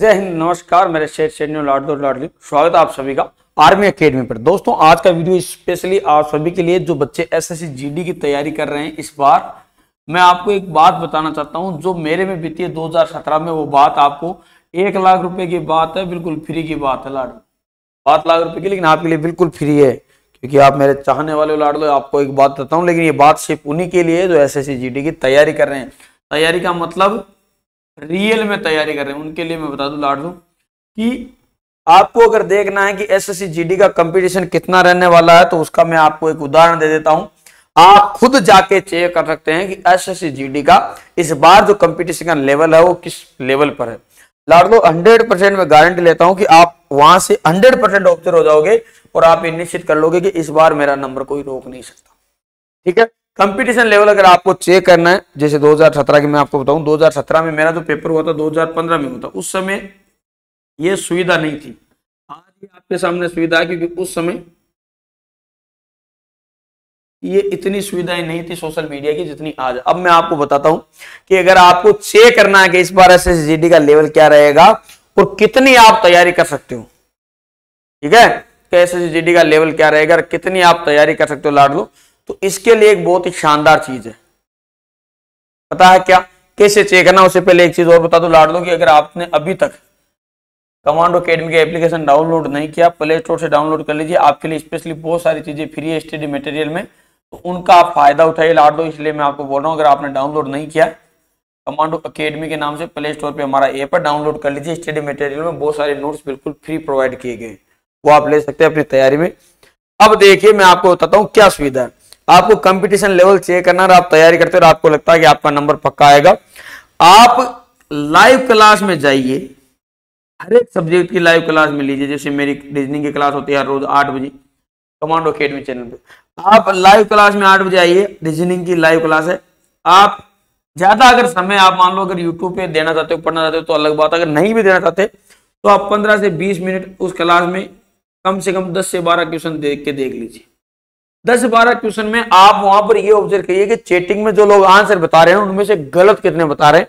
जय हिंद नमस्कार मेरे शेर शेरनियो लाडलो लाडली स्वागत है आप सभी का आर्मी एकेडमी पर दोस्तों आज का वीडियो स्पेशली आप सभी के लिए जो बच्चे एसएससी जीडी की तैयारी कर रहे हैं इस बार मैं आपको एक बात बताना चाहता हूं जो मेरे में बीती है 2017 में वो बात आपको एक लाख रुपए की बात है बिल्कुल फ्री की बात है लाडो पांच लाख रुपए की लेकिन आपके लिए बिल्कुल फ्री है क्योंकि आप मेरे चाहने वाले लाडलो आपको एक बात बताता हूँ लेकिन ये बात सिर्फ उन्हीं के लिए जो एस एस की तैयारी कर रहे हैं तैयारी का मतलब रियल में तैयारी कर रहे हैं उनके लिए मैं बता दूं लाड कि आपको अगर देखना है कि एसएससी जीडी का कंपटीशन कितना रहने वाला है तो उसका मैं आपको एक उदाहरण दे देता हूं आप खुद जाके चेक कर सकते हैं कि एसएससी जीडी का इस बार जो कंपटीशन का लेवल है वो किस लेवल पर है लाड दो हंड्रेड परसेंट मैं गारंटी लेता हूं कि आप वहां से हंड्रेड परसेंट ऑब्जर्व हो जाओगे और आप ये निश्चित कर लोगे कि इस बार मेरा नंबर कोई रोक नहीं सकता ठीक है कंपटीशन लेवल अगर आपको चेक करना है जैसे 2017 की मैं आपको बताऊं 2017 में मेरा जो पेपर हुआ था 2015 में हुआ था उस समय ये सुविधा नहीं थी आज ये आपके सामने सुविधा है क्योंकि उस समय ये इतनी सुविधाएं नहीं थी सोशल मीडिया की जितनी आज अब मैं आपको बताता हूं कि अगर आपको चेक करना है कि इस बार एस एस का लेवल क्या रहेगा और कितनी आप तैयारी कर सकते हो ठीक है एस एस का लेवल क्या रहेगा कितनी आप तैयारी कर सकते हो लाड लो तो इसके लिए एक बहुत ही शानदार चीज है पता है क्या कैसे चेक करना उससे पहले एक चीज और बता दो लाड दो कि अगर आपने अभी तक कमांडो अकेडमी का एप्लीकेशन डाउनलोड नहीं किया प्ले स्टोर से डाउनलोड कर लीजिए आपके लिए स्पेशली बहुत सारी चीजें फ्री स्टडी मटेरियल में तो उनका आप फायदा उठाइए लाड दो इसलिए मैं आपको बोल रहा हूँ अगर आपने डाउनलोड नहीं किया कमांडो अकेडमी के नाम से प्ले स्टोर पर हमारा ऐप है डाउनलोड कर लीजिए स्टडी मटेरियल में बहुत सारे नोट्स बिल्कुल फ्री प्रोवाइड किए गए वो आप ले सकते हैं अपनी तैयारी में अब देखिए मैं आपको बताता हूँ क्या सुविधा है आपको कंपटीशन लेवल चेक करना और आप तैयारी करते हो आपको लगता है कि आपका नंबर पक्का आएगा आप लाइव क्लास में जाइए हर एक सब्जेक्ट की लाइव क्लास में लीजिए जैसे मेरी रीजनिंग की क्लास होती है हर रोज आठ बजे कमांडो अकेडमी चैनल पे आप लाइव क्लास में आठ बजे आइए रीजनिंग की लाइव क्लास है आप ज्यादा अगर समय आप मान लो अगर यूट्यूब पे देना चाहते हो पढ़ना चाहते हो तो अलग बात अगर नहीं भी देना चाहते तो आप पंद्रह से बीस मिनट उस क्लास में कम से कम दस से बारह क्वेश्चन देख के देख लीजिए दस बारह क्वेश्चन में आप वहां पर यह ऑब्जर्व करिए कि चेटिंग में जो लोग आंसर बता रहे हैं उनमें से गलत कितने बता रहे हैं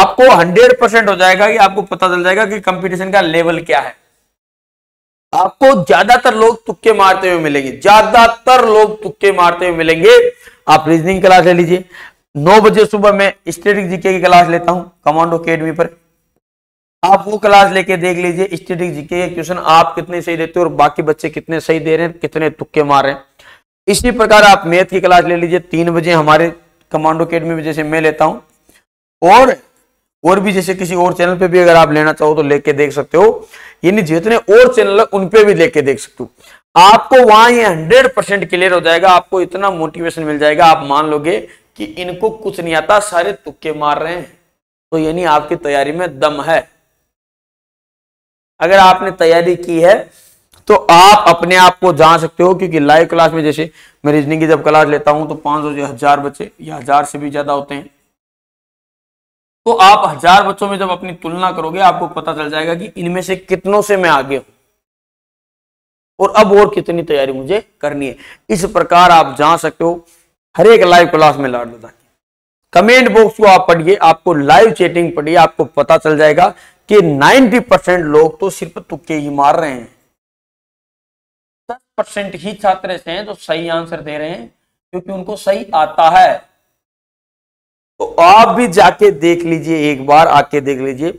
आपको हंड्रेड परसेंट हो जाएगा कि आपको पता चल जाएगा कि कंपटीशन का लेवल क्या है आपको ज्यादातर लोग तुक्के मारते हुए मिलेंगे ज्यादातर लोग तुक्के मारते हुए मिलेंगे आप रीजनिंग क्लास ले लीजिए नौ बजे सुबह मैं स्टेटिक जीके की क्लास लेता हूं कमांडो अकेडमी पर आप वो क्लास लेके देख लीजिए स्टेटिक जीके क्वेश्चन आप कितने सही देते हो और बाकी बच्चे कितने सही दे रहे हैं कितने तुक्के मार रहे हैं इसी प्रकार आप मैथ की क्लास ले लीजिए तीन बजे हमारे कमांडो अकेडमी में जैसे मैं लेता हूं और और भी जैसे किसी और चैनल पे भी अगर आप लेना चाहो तो लेके देख सकते हो यानी जितने और चैनल उन पे भी लेके देख सकते हो आपको वहां ये हंड्रेड परसेंट क्लियर हो जाएगा आपको इतना मोटिवेशन मिल जाएगा आप मान लोगे कि इनको कुछ नहीं आता सारे तुक्के मार रहे हैं तो यानी आपकी तैयारी में दम है अगर आपने तैयारी की है तो आप अपने आप को जान सकते हो क्योंकि लाइव क्लास में जैसे मैं रीजनिंग की जब क्लास लेता हूं तो पांच सौ हजार बच्चे या हजार से भी ज्यादा होते हैं तो आप हजार बच्चों में जब अपनी तुलना करोगे आपको पता चल जाएगा कि इनमें से कितनों से मैं आगे हूं और अब और कितनी तैयारी मुझे करनी है इस प्रकार आप जान सकते हो हर एक लाइव क्लास में लाड लगा कमेंट बॉक्स को आप पढ़िए आपको लाइव चैटिंग पढ़िए आपको पता चल जाएगा कि 90 परसेंट लोग तो सिर्फ तुक्के ही मार रहे हैं परसेंट ही छात्र ऐसे हैं जो सही आंसर दे रहे हैं क्योंकि उनको सही आता है तो आप भी जाके देख लीजिए एक बार आके देख लीजिए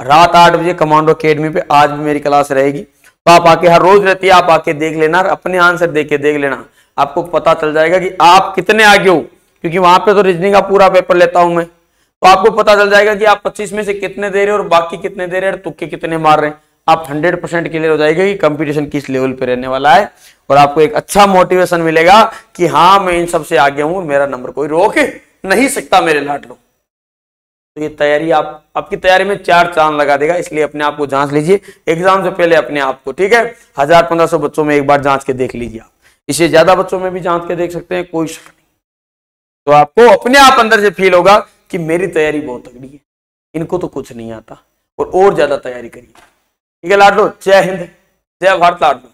रात आठ बजे कमांडो अकेडमी पे आज भी मेरी क्लास रहेगी तो आप आके हर रोज रहती है आप आके देख लेना अपने आंसर देख के देख लेना आपको पता चल जाएगा कि आप कितने आगे हो क्योंकि वहां पे तो रीजनिंग का पूरा पेपर लेता हूं मैं तो आपको पता चल जाएगा कि आप 25 में से कितने दे रहे हो और बाकी कितने दे रहे हैं तुक्के कितने मार रहे हैं आप 100 परसेंट क्लियर हो जाएगा कि कंपटीशन किस लेवल पे रहने वाला है और आपको एक अच्छा मोटिवेशन मिलेगा कि हाँ मैं इन सबसे आगे हूं मेरा नंबर कोई रोक नहीं सकता मेरे लाट लो तो ये तैयारी आप आपकी तैयारी में चार चांद लगा देगा इसलिए अपने आप को जांच लीजिए एग्जाम से पहले अपने आप को ठीक है हजार पंद्रह सौ बच्चों में एक बार जांच के देख लीजिए आप इसे ज्यादा बच्चों में भी जांच के देख सकते हैं कोई शक नहीं तो आपको अपने आप अंदर से फील होगा कि मेरी तैयारी बहुत तगड़ी है इनको तो कुछ नहीं आता और और ज्यादा तैयारी करिए ठीक है जय हिंद जय भारत लाड